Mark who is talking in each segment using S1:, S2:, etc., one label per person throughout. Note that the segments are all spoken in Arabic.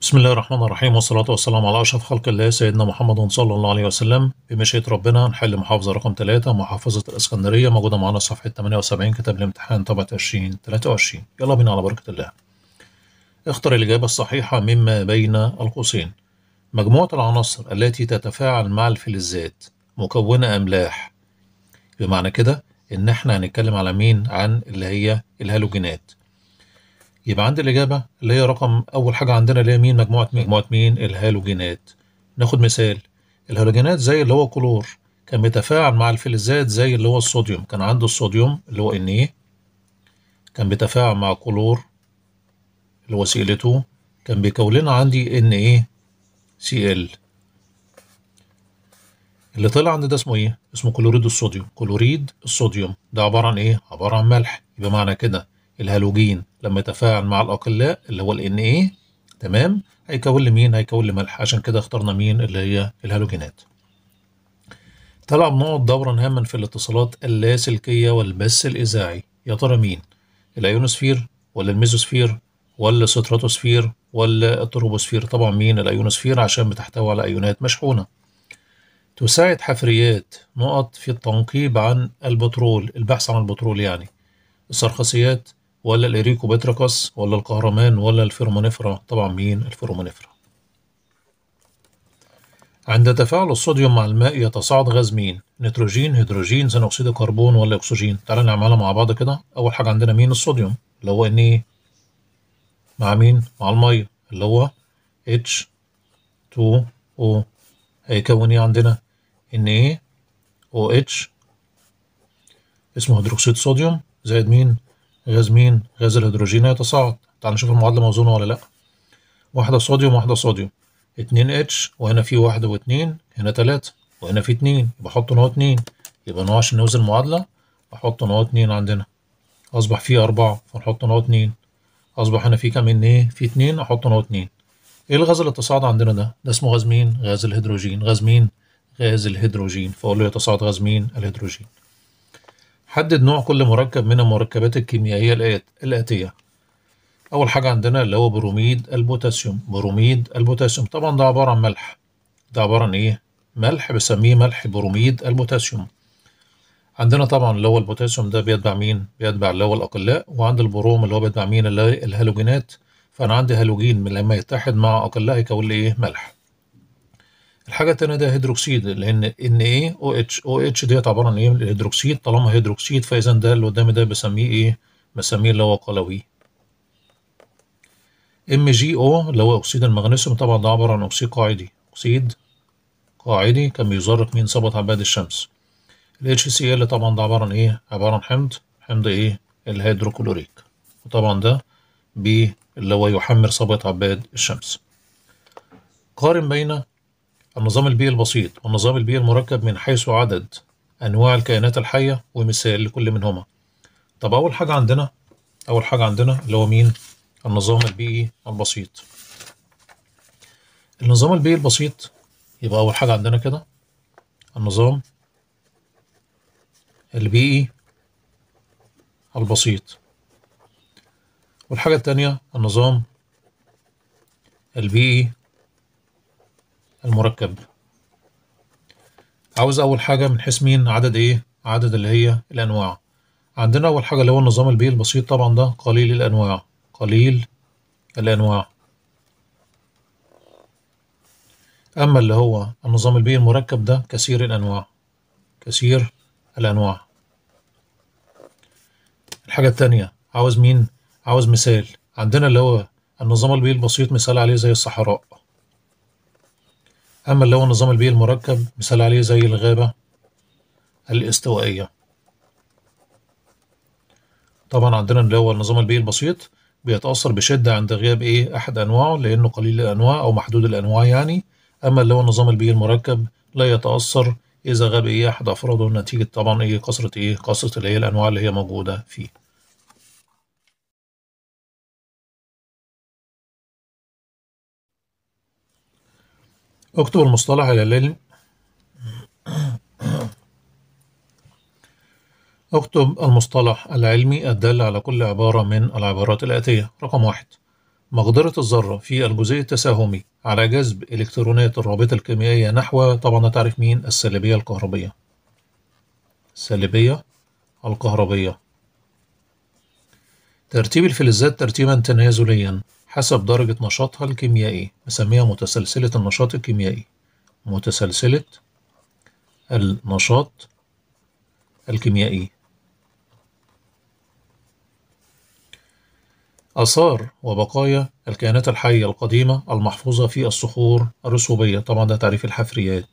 S1: بسم الله الرحمن الرحيم والصلاة والسلام على أشرف خلق الله سيدنا محمد صلى الله عليه وسلم بمشيئة ربنا هنحل محافظة رقم 3 محافظة الإسكندرية موجودة معانا صفحة 78 كتاب الامتحان طبعة 2023 يلا بينا على بركة الله اختر الإجابة الصحيحة مما بين القوسين مجموعة العناصر التي تتفاعل مع الفلزات مكونة أملاح بمعنى كده إن إحنا هنتكلم على مين عن اللي هي الهالوجينات يبقى عندي الإجابة اللي هي رقم أول حاجة عندنا اللي هي مين مجموعة مين مجموعة مين الهالوجينات ناخد مثال الهالوجينات زي اللي هو كلور كان بيتفاعل مع الفلزات زي اللي هو الصوديوم كان عنده الصوديوم اللي هو Na كان بيتفاعل مع كلور اللي هو Cl2 كان بيكون لنا عندي NaCl اللي طلع عندي ده اسمه ايه؟ اسمه كلوريد الصوديوم كلوريد الصوديوم ده عبارة عن ايه؟ عبارة عن ملح يبقى معنى كده الهالوجين لما يتفاعل مع الأقلاء اللي هو ال Na تمام هيكون لي مين؟ هيكون لي ملح عشان كده اخترنا مين اللي هي الهالوجينات. تلعب نقط دورا هاما في الاتصالات اللاسلكية والبث الإذاعي يا ترى مين؟ الأيونوسفير ولا الميزوسفير ولا الستراتوسفير ولا التروبوسفير طبعا مين الأيونوسفير عشان بتحتوي على أيونات مشحونة تساعد حفريات نقط في التنقيب عن البترول البحث عن البترول يعني السرخسيات ولا الإريكو بيتراكس ولا القهرمان ولا الفيرومونيفرا طبعا مين الفيرومونيفرا عند تفاعل الصوديوم مع الماء يتصاعد غاز مين نيتروجين هيدروجين ثاني أكسيد الكربون ولا أكسجين تعالى نعملها مع بعض كده أول حاجة عندنا مين الصوديوم اللي هو إن إيه؟ مع مين مع المية اللي هو H2O هيكون إيه عندنا إن او إيه؟ اتش اسمه هيدروكسيد صوديوم زائد مين غاز مين غاز الهيدروجين هيتصاعد تعال نشوف المعادله موزونه ولا لا واحده صوديوم واحده صوديوم اتنين اتش وهنا في واحدة واتنين هنا تلاتة وهنا في اتنين يبقى احط نوع اتنين يبقى نوع عشان نوزن المعادلة احط نوع اتنين عندنا اصبح في اربعة فنحط نوع اتنين اصبح هنا في كام ان ايه في اتنين احط نوع اتنين ايه الغاز اللي تصاعد عندنا ده ده اسمه غاز مين غاز الهيدروجين غاز مين غاز الهيدروجين فاقول له يتصاعد غاز مين الهيدروجين حدد نوع كل مركب من المركبات الكيميائية الآتية أول حاجة عندنا اللي هو بروميد البوتاسيوم بروميد البوتاسيوم طبعا ده عبارة عن ملح ده عبارة عن إيه؟ ملح بسميه ملح بروميد البوتاسيوم عندنا طبعا اللي هو البوتاسيوم ده بيتبع مين؟ بيتبع اللي هو الأقلاء وعند البروم اللي هو بيتبع مين؟ الهالوجينات فأنا عندي هالوجين لما يتحد مع أقلاء هيكون لي إيه؟ ملح الحاجه الثانيه ده هيدروكسيد لان ان ايه او اتش او اتش ديت عباره عن ايه الهيدروكسيد طالما هيدروكسيد فاذا ده اللي قدامي ده بسميه ايه بسميه اللي هو قلوي ام جي او اللي هو اكسيد المغنيسيوم طبعا ده عباره عن اكسيد قاعدي اكسيد قاعدي كان بيزرق مين صبت عباد الشمس ال اتش سي ال طبعا ده عبارة عن إيه؟ عبارة عن حمض حمض إيه؟ الهيدروكلوريك وطبعا ده ب اللي هو يحمر صبغة عباد الشمس قارن بين النظام البيئي البسيط والنظام البيئي المركب من حيث عدد أنواع الكائنات الحية ومثال لكل منهما طب أول حاجة عندنا أول حاجة عندنا اللي هو مين النظام البيئي البسيط النظام البيئي البسيط يبقى أول حاجة عندنا كده النظام البيئي البسيط والحاجة التانية النظام البيئي المركب عاوز أول حاجة من حيث مين عدد إيه عدد اللي هي الأنواع عندنا أول حاجة اللي هو النظام البيئي البسيط طبعا ده قليل الأنواع قليل الأنواع أما اللي هو النظام البيئي المركب ده كثير الأنواع كثير الأنواع الحاجة التانية عاوز مين؟ عاوز مثال عندنا اللي هو النظام البيئي البسيط مثال عليه زي الصحراء أما اللي هو النظام البيئي المركب مثال عليه زي الغابة الاستوائية طبعا عندنا اللي هو النظام البيئي البسيط بيتأثر بشدة عند غياب إيه أحد أنواعه لأنه قليل الأنواع أو محدود الأنواع يعني أما اللي هو النظام البيئي المركب لا يتأثر إذا غاب إيه أحد أفراده نتيجة طبعا إيه كثرة إيه كثرة اللي هي الأنواع اللي هي موجودة فيه اكتب المصطلح إلى العلم اكتب المصطلح العلمي الدال على كل عبارة من العبارات الآتية رقم واحد مقدرة الذرة في الجزيء التساهمي على جذب إلكترونات الرابطة الكيميائية نحو طبعا تعرف مين السلبية الكهربية السلبية الكهربية ترتيب الفلزات ترتيبا تنازليا حسب درجة نشاطها الكيميائي بسميها متسلسلة النشاط الكيميائي متسلسلة النشاط الكيميائي آثار وبقايا الكائنات الحية القديمة المحفوظة في الصخور الرسوبية طبعا ده تعريف الحفريات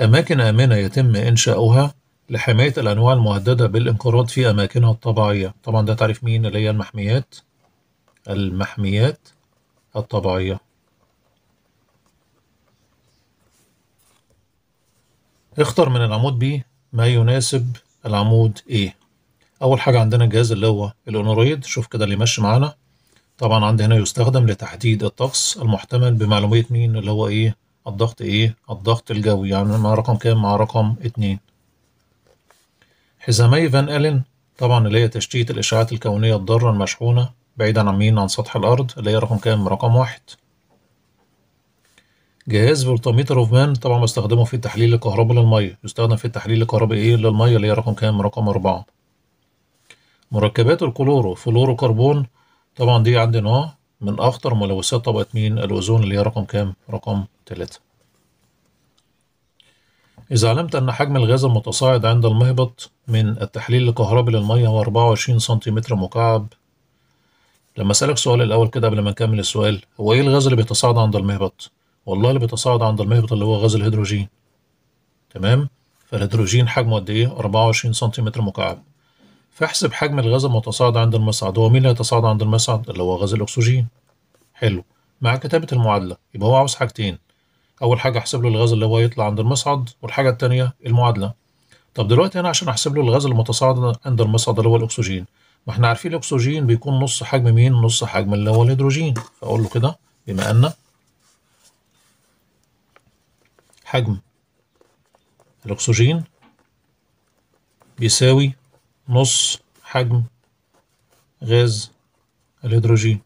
S1: أماكن آمنة يتم إنشاؤها لحماية الأنواع المهددة بالانقراض في أماكنها الطبيعية طبعا ده تعريف مين اللي هي المحميات المحميات الطبيعية اختر من العمود B ما يناسب العمود A أول حاجة عندنا الجهاز اللي هو الأونرويد شوف كده اللي ماشي معانا طبعا عندي هنا يستخدم لتحديد الطقس المحتمل بمعلومية مين اللي هو إيه الضغط إيه الضغط الجوي يعني مع رقم كام مع رقم اتنين حزامي فان ألين طبعا اللي هي تشتيت الإشعاعات الكونية الضارة المشحونة بعيدا عن مين عن سطح الأرض اللي هي رقم كام رقم واحد جهاز فولتميتر اوف مان طبعا بستخدمه في التحليل الكهربي للمية يستخدم في التحليل الكهربائي إيه؟ للمية اللي هي رقم كام رقم أربعة مركبات الكلورو فلورو كربون طبعا دي عندي نوع من أخطر ملوثات طبقة مين الأوزون اللي هي رقم كام رقم تلاتة إذا علمت أن حجم الغاز المتصاعد عند المهبط من التحليل الكهربي للمية هو 24 سنتيمتر مكعب لما أسألك سؤال الأول كده قبل ما نكمل السؤال هو إيه الغاز اللي بيتصاعد عند المهبط؟ والله اللي بيتصاعد عند المهبط اللي هو غاز الهيدروجين تمام؟ فالهيدروجين حجمه قد إيه؟ 24 سنتيمتر مكعب فاحسب حجم الغاز المتصاعد عند المصعد هو مين اللي هيتصاعد عند المصعد؟ اللي هو غاز الأكسجين حلو مع كتابة المعادلة يبقى هو عاوز حاجتين اول حاجه احسب له الغاز اللي هو يطلع عند المصعد والحاجه الثانيه المعادله طب دلوقتي انا عشان احسب له الغاز المتصاعد عند المصعد اللي هو الاكسجين ما احنا عارفين الاكسجين بيكون نص حجم مين نص حجم اللي هو الهيدروجين فاقول له كده بما ان حجم الاكسجين بيساوي نص حجم غاز الهيدروجين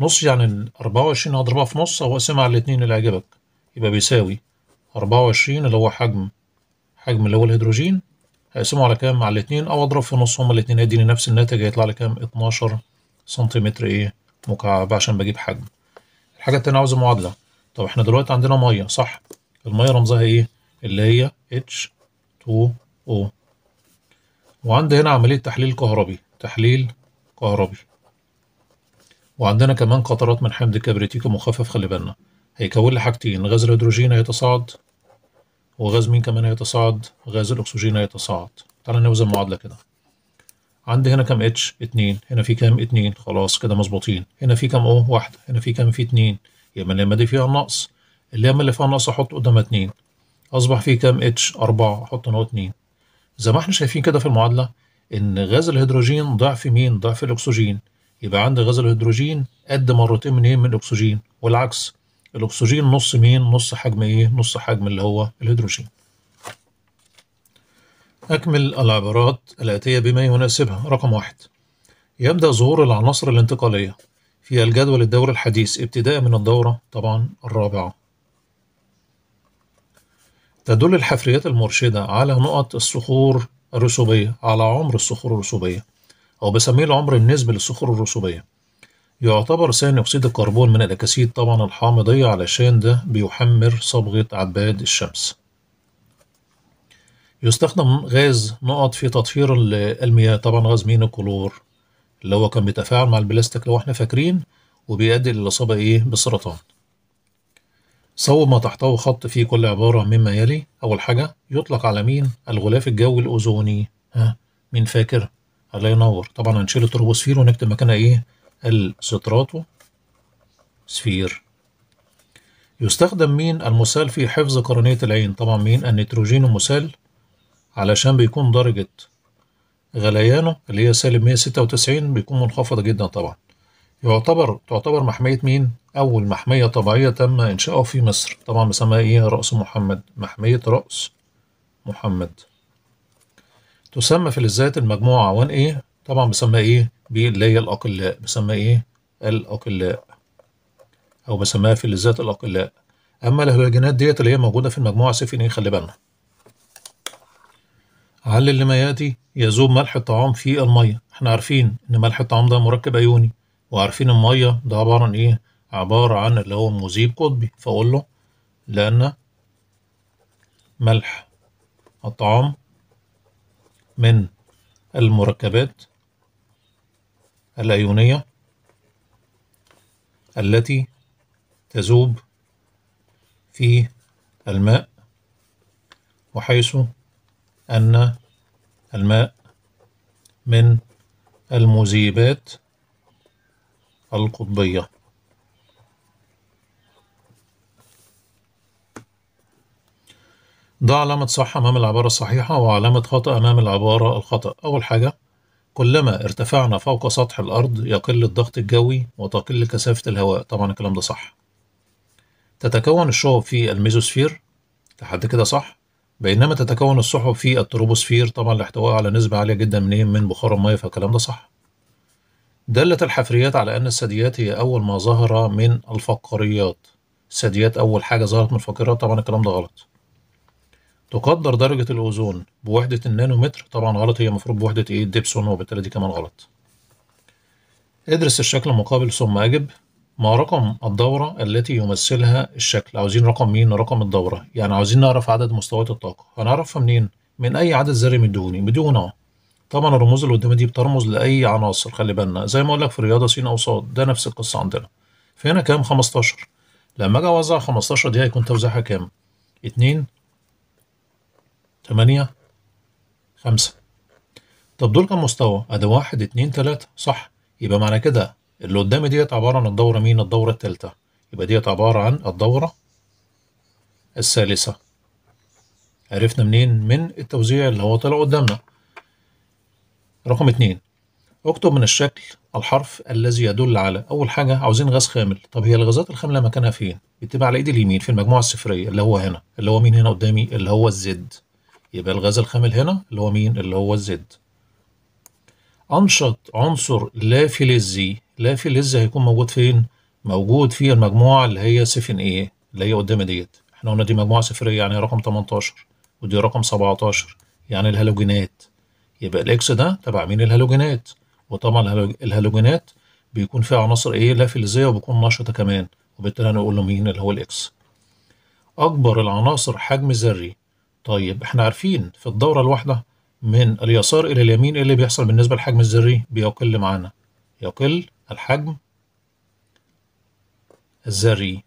S1: نص يعني ال 24 هضربها في نص أو أقسمها على الاتنين اللي عجبك يبقى بيساوي 24 اللي هو حجم حجم اللي هو الهيدروجين هقسمه على كام على الاتنين أو أضرب في نص هما الاتنين هيديني نفس الناتج هيطلع لي كام 12 سنتيمتر إيه مكعب عشان بجيب حجم الحاجة التانية عاوزة معادلة طب احنا دلوقتي عندنا مية صح المية رمزها ايه اللي هي H2O وعندي هنا عملية تحليل كهربي تحليل كهربي وعندنا كمان قطرات من حمض الكبريتيك مخفف خلي بالنا هيكون لي حاجتين غاز الهيدروجين هيتصاعد وغاز مين كمان هيتصاعد غاز الاكسجين هيتصاعد تعالى نوزن المعادله كده عندي هنا كام اتش اتنين هنا في كام اتنين خلاص كده مظبوطين هنا في كام او واحدة هنا في كام في اتنين يبقى اللمة دي فيها النقص اللمة اللي فيها النقص احط قدامها اتنين اصبح في كام اتش اربعة احط هنا اتنين زي ما احنا شايفين كده في المعادلة ان غاز الهيدروجين ضعف مين ضعف الاكسجين يبقى عندي غاز الهيدروجين قد مرتين من ايه من الاكسجين والعكس الاكسجين نص مين نص حجم ايه نص حجم اللي هو الهيدروجين أكمل العبارات الآتية بما يناسبها رقم واحد يبدأ ظهور العناصر الانتقالية في الجدول الدوري الحديث ابتداء من الدورة طبعا الرابعة تدل الحفريات المرشدة على نقط الصخور الرسوبية على عمر الصخور الرسوبية أو بسميه العمر النسبي للصخور الرسوبية يعتبر ثاني أكسيد الكربون من الأكاسيد طبعا الحامضية علشان ده بيحمر صبغة عباد الشمس يستخدم غاز نقط في تطهير المياه طبعا غاز مين الكلور اللي هو كان بيتفاعل مع البلاستيك لو احنا فاكرين وبيؤدي للإصابة إيه بالسرطان صوب ما تحتوي خط فيه كل عبارة مما يلي أول حاجة يطلق على مين الغلاف الجوي الأوزوني ها مين فاكر الله ينور طبعا هنشيل التروبوسفير ونكتب مكانها ايه الستراتو سفير يستخدم مين المسال في حفظ قرنية العين طبعا مين النيتروجين المسال علشان بيكون درجة غليانه اللي هي سالب 196 بيكون منخفضة جدا طبعا يعتبر تعتبر محمية مين أول محمية طبيعية تم إنشاؤها في مصر طبعا مسمى إيه رأس محمد محمية رأس محمد تسمى فلزات المجموعة 1A إيه؟ طبعا بسمى ايه اللي هي الأقلاء بسمى ايه الأقلاء أو بسميها فلزات الأقلاء أما الهلوجينات ديت اللي هي موجودة في المجموعة سيفين ايه خلي بالنا علل لما يأتي يذوب ملح الطعام في المية احنا عارفين إن ملح الطعام ده مركب أيوني وعارفين المية ده عبارة عن ايه عبارة عن اللي هو مذيب قطبي فأقول له لأن ملح الطعام من المركبات الأيونية التي تذوب في الماء وحيث أن الماء من المذيبات القطبية ضع علامة صح أمام العبارة الصحيحة وعلامة خطأ أمام العبارة الخطأ أول حاجة كلما ارتفعنا فوق سطح الأرض يقل الضغط الجوي وتقل كثافة الهواء طبعا الكلام ده صح تتكون الشعب في الميزوسفير لحد كده صح بينما تتكون السحب في التروبوسفير طبعا الاحتواء على نسبة عالية جدا من من بخار المية فالكلام ده صح دلت الحفريات على أن الثدييات هي أول ما ظهر من الفقريات الثدييات أول حاجة ظهرت من الفقريات طبعا الكلام ده غلط تقدر درجة الأوزون بوحدة النانومتر طبعا غلط هي المفروض بوحدة إيه ديبسون وبالتالي دي كمان غلط ادرس الشكل مقابل ثم أجب ما رقم الدورة التي يمثلها الشكل عاوزين رقم مين رقم الدورة يعني عاوزين نعرف عدد مستويات الطاقة هنعرفها منين من أي عدد ذري مدهوني مديهون أهو طبعا الرموز اللي قدامي دي بترمز لأي عناصر خلي بالنا زي ما أقول لك في الرياضة س أو ص ده نفس القصة عندنا فهنا كام 15 لما أجي أوزع 15 دي هيكون توزيعها كام 2 8 5 طب دول كم مستوى؟ أدي 1 2 3 صح يبقى معنى كده اللي قدامي ديت عبارة عن الدورة مين؟ الدورة الثالثه يبقى ديت عبارة عن الدورة الثالثة عرفنا منين؟ من التوزيع اللي هو طلع قدامنا رقم اثنين اكتب من الشكل الحرف الذي يدل على أول حاجة عاوزين غاز خامل طب هي الغازات الخاملة مكانها فين؟ بتبقى على إيدي اليمين في المجموعة الصفرية اللي هو هنا اللي هو مين هنا قدامي؟ اللي هو الزد يبقى الغاز الخامل هنا اللي هو مين اللي هو الزد أنشط عنصر لا فلزي لا فلزي هيكون موجود فين موجود في المجموعة اللي هي سفن ايه اللي هي قدام ديت احنا قلنا دي مجموعة صفرية يعني رقم 18 ودي رقم 17 يعني الهالوجينات يبقى الاكس ده تبع مين الهالوجينات وطبعا الهالوجينات بيكون فيها عناصر ايه لا فلزيه وبيكون نشطه كمان وبالتالي هنقول له مين اللي هو الاكس اكبر العناصر حجم ذري طيب احنا عارفين في الدورة الواحدة من اليسار إلى اليمين ايه اللي بيحصل بالنسبة للحجم الذري؟ بيقل معانا يقل الحجم الذري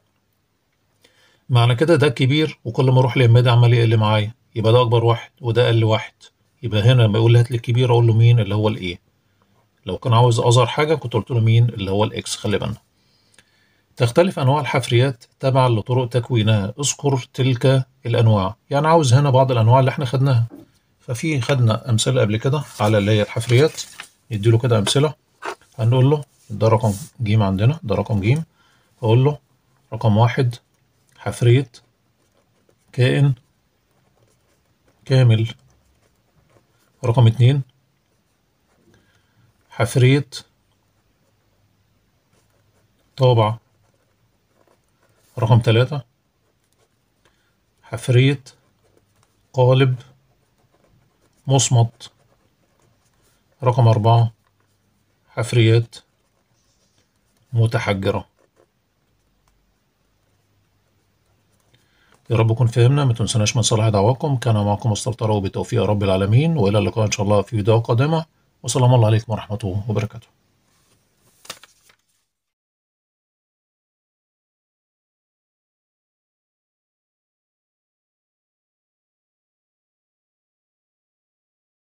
S1: معنى كده ده كبير وكل ما اروح اليمين ده عمال يقل معايا يبقى ده اكبر واحد وده اقل واحد يبقى هنا لما يقول لي هات لي الكبير اقول له مين اللي هو الايه لو كان عاوز اظهر حاجه كنت قلت له مين اللي هو الاكس خلي بالنا تختلف أنواع الحفريات تبعا لطرق تكوينها اذكر تلك الأنواع يعني عاوز هنا بعض الأنواع اللي احنا خدناها ففي خدنا أمثلة قبل كده على اللي هي الحفريات نديله كده أمثلة هنقول له ده رقم ج عندنا ده رقم ج أقول له رقم واحد حفرية كائن كامل رقم اتنين حفرية طابع رقم ثلاثة حفرية قالب مصمت رقم أربعة حفريات متحجرة يا رب يكون فهمنا ما تنسناش من صلاح دعواكم كان معكم مستر وبتوفيق رب العالمين والى اللقاء ان شاء الله في فيديو قادمه وسلام الله عليكم ورحمه وبركاته